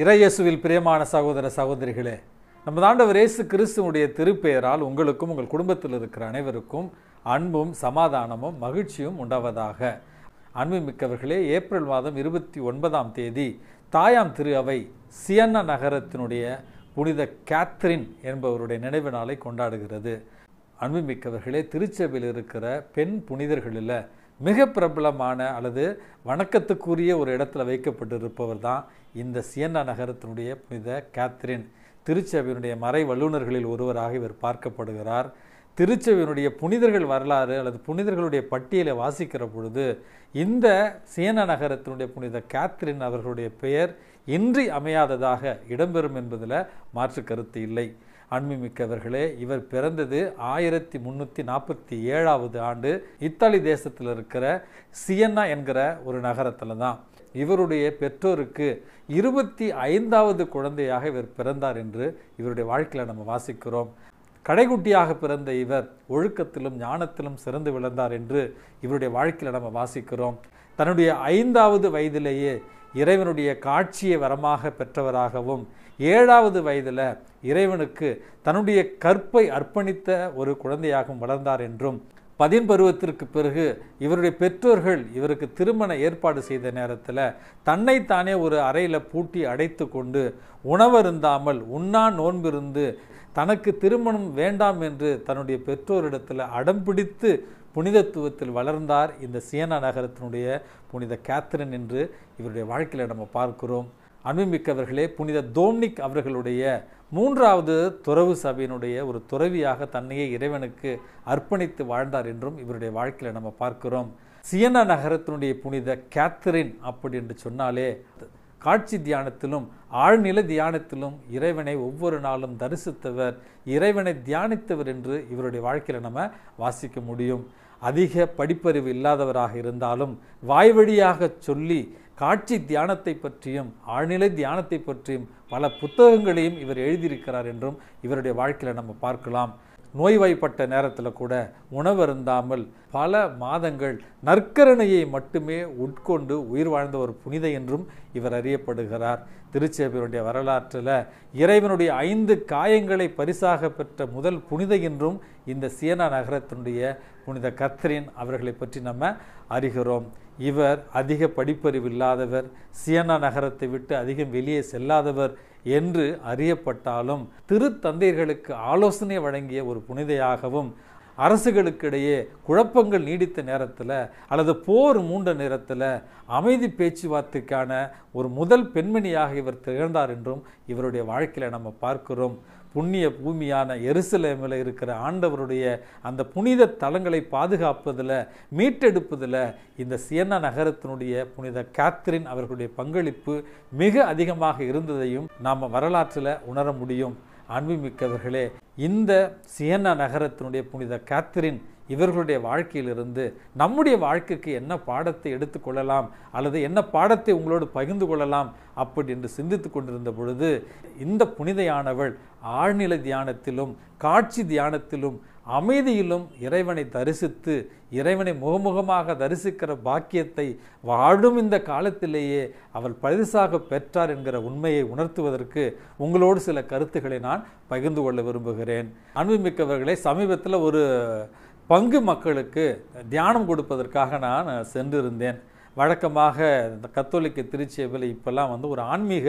இறையேசுவில் பிரியமான சகோதர சகோதரிகளே நம்ம தாண்டவர் இயேசு கிறிஸ்துவனுடைய திருப்பெயரால் உங்களுக்கும் உங்கள் குடும்பத்தில் இருக்கிற அனைவருக்கும் அன்பும் சமாதானமும் மகிழ்ச்சியும் உண்டாவதாக மிக்கவர்களே ஏப்ரல் மாதம் இருபத்தி ஒன்பதாம் தேதி தாயாம் திரு அவை சியன்ன நகரத்தினுடைய புனித கேத்ரின் என்பவருடைய நினைவு நாளை கொண்டாடுகிறது அன்புமிக்கவர்களே திருச்சபையில் இருக்கிற பெண் புனிதர்களில் மிக பிரபலமான அல்லது வணக்கத்துக்குரிய ஒரு இடத்துல வைக்கப்பட்டிருப்பவர் தான் இந்த சியன்னா நகரத்தினுடைய புனித கேத்ரின் திருச்சபையினுடைய மறை வல்லுநர்களில் ஒருவராக இவர் பார்க்கப்படுகிறார் திருச்சபையினுடைய புனிதர்கள் வரலாறு அல்லது புனிதர்களுடைய பட்டியலை வாசிக்கிற பொழுது இந்த சியன்னா நகரத்தினுடைய புனித கேத்ரின் அவர்களுடைய பெயர் இன்றி அமையாததாக இடம்பெறும் என்பதில் மாற்று கருத்து இல்லை அன்புமிக்கவர்களே இவர் பிறந்தது ஆயிரத்தி முந்நூற்றி நாற்பத்தி ஏழாவது ஆண்டு இத்தாலி தேசத்தில் இருக்கிற சியன்னா என்கிற ஒரு நகரத்தில் தான் இவருடைய பெற்றோருக்கு இருபத்தி ஐந்தாவது குழந்தையாக இவர் பிறந்தார் என்று இவருடைய வாழ்க்கையில் நம்ம வாசிக்கிறோம் கடைக்குட்டியாக பிறந்த இவர் ஒழுக்கத்திலும் ஞானத்திலும் சிறந்து விழுந்தார் என்று இவருடைய வாழ்க்கையில் நம்ம வாசிக்கிறோம் தன்னுடைய ஐந்தாவது வயதிலேயே இறைவனுடைய காட்சியை வரமாக பெற்றவராகவும் ஏழாவது வயதில் இறைவனுக்கு தன்னுடைய கற்பை அர்ப்பணித்த ஒரு குழந்தையாகவும் வளர்ந்தார் என்றும் பதின் பருவத்திற்கு பிறகு இவருடைய பெற்றோர்கள் இவருக்கு திருமண ஏற்பாடு செய்த நேரத்தில் தன்னைத்தானே ஒரு அறையில் பூட்டி அடைத்து கொண்டு உணவருந்தாமல் உண்ணா நோன்பிருந்து தனக்கு திருமணம் வேண்டாம் என்று தன்னுடைய பெற்றோரிடத்தில் அடம் பிடித்து புனிதத்துவத்தில் வளர்ந்தார் இந்த சியனா நகரத்தினுடைய புனித கேத்ரின் என்று இவருடைய வாழ்க்கையில் நம்ம பார்க்கிறோம் அன்புமிக்கவர்களே புனித தோம்னிக் அவர்களுடைய மூன்றாவது துறவு சபையினுடைய ஒரு துறவியாக தன்னையே இறைவனுக்கு அர்ப்பணித்து வாழ்ந்தார் என்றும் இவருடைய வாழ்க்கையில் நம்ம பார்க்கிறோம் சியனா நகரத்தினுடைய புனித கேத்தரின் அப்படி என்று சொன்னாலே காட்சி தியானத்திலும் ஆழ்நிலை தியானத்திலும் இறைவனை ஒவ்வொரு நாளும் தரிசித்தவர் இறைவனை தியானித்தவர் என்று இவருடைய வாழ்க்கையில் நம்ம வாசிக்க முடியும் அதிக படிப்பறிவு இல்லாதவராக இருந்தாலும் வாய்வழியாக சொல்லி காட்சி தியானத்தை பற்றியும் ஆழ்நிலை தியானத்தை பற்றியும் பல புத்தகங்களையும் இவர் எழுதியிருக்கிறார் என்றும் இவருடைய வாழ்க்கையில் நம்ம பார்க்கலாம் நோய்வாய்ப்பட்ட நேரத்தில் கூட உணவு இருந்தாமல் பல மாதங்கள் நற்கரணையை மட்டுமே உட்கொண்டு உயிர் வாழ்ந்த ஒரு புனித என்றும் இவர் அறியப்படுகிறார் திருச்சேபியருடைய வரலாற்றில் இறைவனுடைய ஐந்து காயங்களை பரிசாக பெற்ற முதல் புனித என்றும் இந்த சியனா நகரத்தினுடைய புனித கத்திரின் அவர்களை பற்றி நம்ம அறிகிறோம் இவர் அதிக படிப்பறிவு இல்லாதவர் சியனா நகரத்தை விட்டு அதிகம் வெளியே செல்லாதவர் என்று அறியப்பட்டாலும் திருத்தந்தையர்களுக்கு ஆலோசனை வழங்கிய ஒரு புனிதையாகவும் அரசுகளுக்கிடையே குழப்பங்கள் நீடித்த நேரத்தில் அல்லது போர் மூண்ட நேரத்தில் அமைதி பேச்சுவார்த்தைக்கான ஒரு முதல் பெண்மணியாக இவர் திகழ்ந்தார் என்றும் இவருடைய வாழ்க்கையில் நம்ம பார்க்கிறோம் புண்ணிய பூமியான எருசலேமில் இருக்கிற ஆண்டவருடைய அந்த புனித தலங்களை பாதுகாப்பதில் மீட்டெடுப்பதில் இந்த சியன்னா நகரத்தினுடைய புனித கேத்ரின் அவர்களுடைய பங்களிப்பு மிக அதிகமாக இருந்ததையும் நாம் வரலாற்றில் உணர முடியும் அன்புமிக்கவர்களே இந்த சியன்னா நகரத்தினுடைய புனித கேத்தரின் இவர்களுடைய வாழ்க்கையிலிருந்து நம்முடைய வாழ்க்கைக்கு என்ன பாடத்தை எடுத்துக்கொள்ளலாம் அல்லது என்ன பாடத்தை உங்களோடு பகிர்ந்து கொள்ளலாம் அப்படி என்று சிந்தித்து கொண்டிருந்த பொழுது இந்த புனிதையானவள் ஆழ்நிலை தியானத்திலும் காட்சி தியானத்திலும் அமைதியிலும் இறைவனை தரிசித்து இறைவனை முகமுகமாக தரிசிக்கிற பாக்கியத்தை வாழும் இந்த காலத்திலேயே அவள் பரிசாக பெற்றார் என்கிற உண்மையை உணர்த்துவதற்கு உங்களோடு சில கருத்துக்களை நான் பகிர்ந்து கொள்ள விரும்புகிறேன் அன்புமிக்கவர்களை சமீபத்தில் ஒரு பங்கு மக்களுக்கு தியானம் கொடுப்பதற்காக நான் சென்றிருந்தேன் வழக்கமாக இந்த கத்தோலிக்க திருச்சியவில் இப்போல்லாம் வந்து ஒரு ஆன்மீக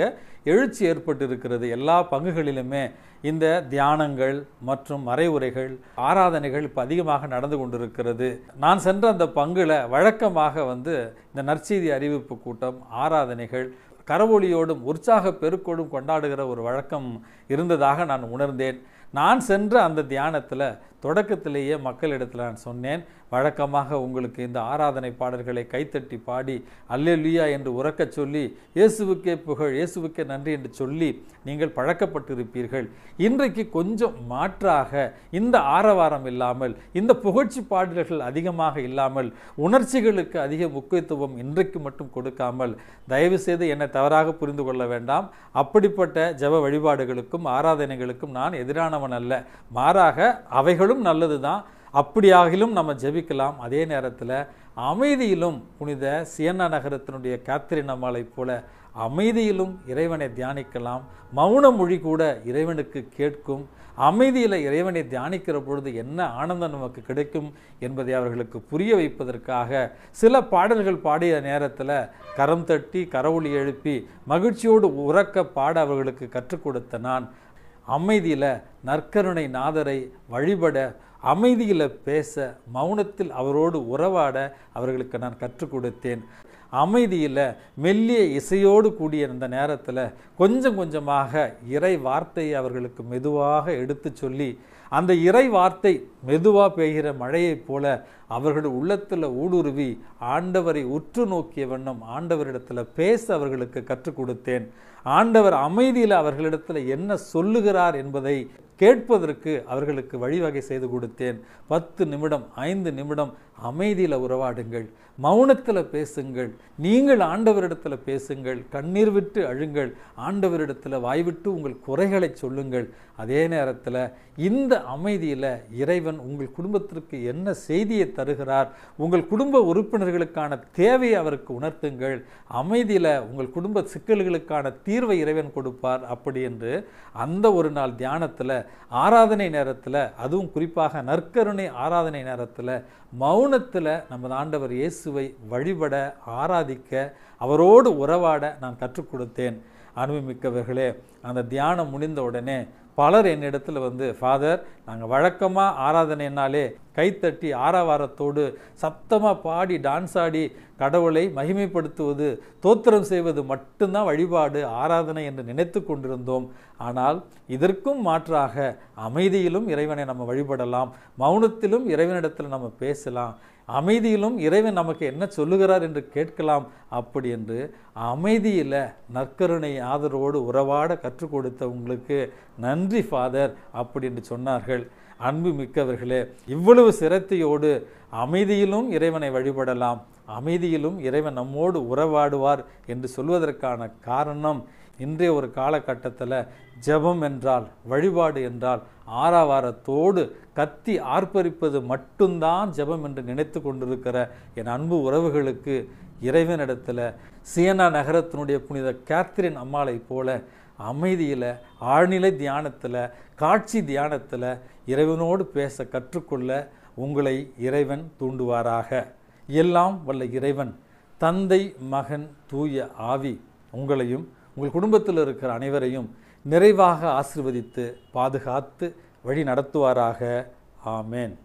எழுச்சி ஏற்பட்டு இருக்கிறது எல்லா பங்குகளிலுமே இந்த தியானங்கள் மற்றும் மறைவுரைகள் ஆராதனைகள் இப்போ அதிகமாக நடந்து கொண்டிருக்கிறது நான் சென்ற அந்த பங்குல வழக்கமாக வந்து இந்த நற்செய்தி அறிவிப்பு கூட்டம் ஆராதனைகள் கரவொலியோடும் உற்சாக பெருக்கோடும் கொண்டாடுகிற ஒரு வழக்கம் இருந்ததாக நான் உணர்ந்தேன் நான் சென்ற அந்த தியானத்தில் தொடக்கத்திலேயே மக்களிடத்தில் நான் சொன்னேன் வழக்கமாக உங்களுக்கு இந்த ஆராதனை பாடல்களை கைத்தட்டி பாடி அல்லெல்லியா என்று உறக்கச் சொல்லி இயேசுவுக்கே புகழ் இயேசுவுக்கே நன்றி என்று சொல்லி நீங்கள் பழக்கப்பட்டிருப்பீர்கள் இன்றைக்கு கொஞ்சம் மாற்றாக இந்த ஆரவாரம் இல்லாமல் இந்த புகழ்ச்சி பாடல்கள் அதிகமாக இல்லாமல் உணர்ச்சிகளுக்கு அதிக முக்கியத்துவம் இன்றைக்கு மட்டும் கொடுக்காமல் தயவுசெய்து என்னை தவறாக புரிந்து கொள்ள வேண்டாம் அப்படிப்பட்ட ஜப வழிபாடுகளுக்கு வழிபாடுகளுக்கும் ஆராதனைகளுக்கும் நான் எதிரானவன் அல்ல மாறாக அவைகளும் நல்லது தான் அப்படியாகிலும் நம்ம ஜெபிக்கலாம் அதே நேரத்தில் அமைதியிலும் புனித சியன்னா நகரத்தினுடைய காத்திரின மாலை போல அமைதியிலும் இறைவனை தியானிக்கலாம் மௌன மொழி கூட இறைவனுக்கு கேட்கும் அமைதியில் இறைவனை தியானிக்கிற பொழுது என்ன ஆனந்தம் நமக்கு கிடைக்கும் என்பதை அவர்களுக்கு புரிய வைப்பதற்காக சில பாடல்கள் பாடிய நேரத்தில் கரம் தட்டி கரவுளி எழுப்பி மகிழ்ச்சியோடு உறக்க பாட அவர்களுக்கு கற்றுக் கொடுத்த நான் அமைதியில் நற்கருணை நாதரை வழிபட அமைதியில் பேச மௌனத்தில் அவரோடு உறவாட அவர்களுக்கு நான் கற்றுக் கொடுத்தேன் அமைதியில் மெல்லிய இசையோடு கூடிய அந்த நேரத்தில் கொஞ்சம் கொஞ்சமாக இறை வார்த்தையை அவர்களுக்கு மெதுவாக எடுத்து சொல்லி அந்த இறை வார்த்தை மெதுவாக பெய்கிற மழையைப் போல அவர்கள் உள்ளத்தில் ஊடுருவி ஆண்டவரை உற்று நோக்கிய வண்ணம் ஆண்டவரிடத்தில் பேச அவர்களுக்கு கற்றுக் கொடுத்தேன் ஆண்டவர் அமைதியில் அவர்களிடத்தில் என்ன சொல்லுகிறார் என்பதை கேட்பதற்கு அவர்களுக்கு வழிவகை செய்து கொடுத்தேன் பத்து நிமிடம் ஐந்து நிமிடம் அமைதியில் உறவாடுங்கள் மௌனத்தில் பேசுங்கள் நீங்கள் ஆண்டவரிடத்தில் பேசுங்கள் கண்ணீர் விட்டு அழுங்கள் ஆண்டவரிடத்தில் வாய்விட்டு உங்கள் குறைகளை சொல்லுங்கள் அதே நேரத்தில் இந்த அமைதியில் இறைவன் உங்கள் குடும்பத்திற்கு என்ன செய்தியை தருகிறார் உங்கள் குடும்ப உறுப்பினர்களுக்கான தேவையை அவருக்கு உணர்த்துங்கள் அமைதியில் உங்கள் குடும்ப சிக்கல்களுக்கான தீர்வை இறைவன் கொடுப்பார் அப்படி என்று அந்த ஒரு நாள் தியானத்தில் ஆராதனை நேரத்தில் அதுவும் குறிப்பாக நற்கருணை ஆராதனை நேரத்தில் மௌன மௌனத்தில் நமது ஆண்டவர் இயேசுவை வழிபட ஆராதிக்க அவரோடு உறவாட நான் கற்றுக் கொடுத்தேன் அனுபவமிக்கவர்களே அந்த தியானம் முடிந்த உடனே பலர் என்னிடத்தில் வந்து ஃபாதர் நாங்கள் வழக்கமாக ஆராதனைனாலே கைத்தட்டி ஆரவாரத்தோடு சத்தமாக பாடி டான்ஸ் ஆடி கடவுளை மகிமைப்படுத்துவது தோத்திரம் செய்வது மட்டும்தான் வழிபாடு ஆராதனை என்று நினைத்து கொண்டிருந்தோம் ஆனால் இதற்கும் மாற்றாக அமைதியிலும் இறைவனை நம்ம வழிபடலாம் மௌனத்திலும் இறைவனிடத்தில் நம்ம பேசலாம் அமைதியிலும் இறைவன் நமக்கு என்ன சொல்லுகிறார் என்று கேட்கலாம் அப்படி என்று அமைதியில் நற்கருணை ஆதரவோடு உறவாட கற்றுக் கொடுத்த உங்களுக்கு நன்றி ஃபாதர் அப்படி என்று சொன்னார்கள் அன்பு மிக்கவர்களே இவ்வளவு சிரத்தையோடு அமைதியிலும் இறைவனை வழிபடலாம் அமைதியிலும் இறைவன் நம்மோடு உறவாடுவார் என்று சொல்வதற்கான காரணம் இன்றைய ஒரு காலகட்டத்தில் ஜபம் என்றால் வழிபாடு என்றால் ஆறாவாரத்தோடு கத்தி ஆர்ப்பரிப்பது மட்டும்தான் ஜபம் என்று நினைத்து கொண்டிருக்கிற என் அன்பு உறவுகளுக்கு இறைவனிடத்தில் சியனா நகரத்தினுடைய புனித கேத்ரின் அம்மாளை போல அமைதியில் ஆழ்நிலை தியானத்தில் காட்சி தியானத்தில் இறைவனோடு பேச கற்றுக்கொள்ள உங்களை இறைவன் தூண்டுவாராக எல்லாம் வல்ல இறைவன் தந்தை மகன் தூய ஆவி உங்களையும் உங்கள் குடும்பத்தில் இருக்கிற அனைவரையும் நிறைவாக ஆசிர்வதித்து பாதுகாத்து வழி நடத்துவாராக ஆமேன்